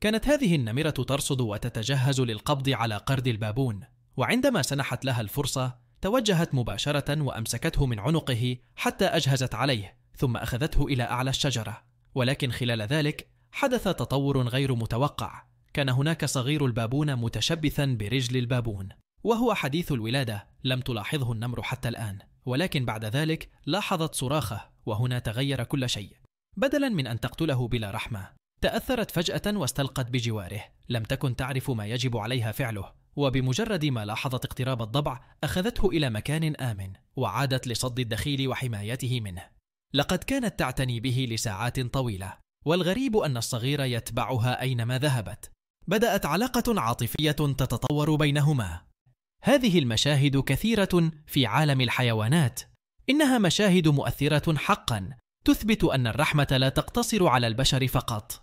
كانت هذه النمرة ترصد وتتجهز للقبض على قرد البابون، وعندما سنحت لها الفرصة، توجهت مباشرة وأمسكته من عنقه حتى أجهزت عليه، ثم أخذته إلى أعلى الشجرة، ولكن خلال ذلك حدث تطور غير متوقع، كان هناك صغير البابون متشبثا برجل البابون، وهو حديث الولادة لم تلاحظه النمر حتى الآن، ولكن بعد ذلك لاحظت صراخه، وهنا تغير كل شيء، بدلا من أن تقتله بلا رحمة، تأثرت فجأة واستلقت بجواره، لم تكن تعرف ما يجب عليها فعله، وبمجرد ما لاحظت اقتراب الضبع أخذته إلى مكان آمن، وعادت لصد الدخيل وحمايته منه. لقد كانت تعتني به لساعات طويلة، والغريب أن الصغير يتبعها أينما ذهبت. بدأت علاقة عاطفية تتطور بينهما. هذه المشاهد كثيرة في عالم الحيوانات، إنها مشاهد مؤثرة حقًا، تثبت أن الرحمة لا تقتصر على البشر فقط،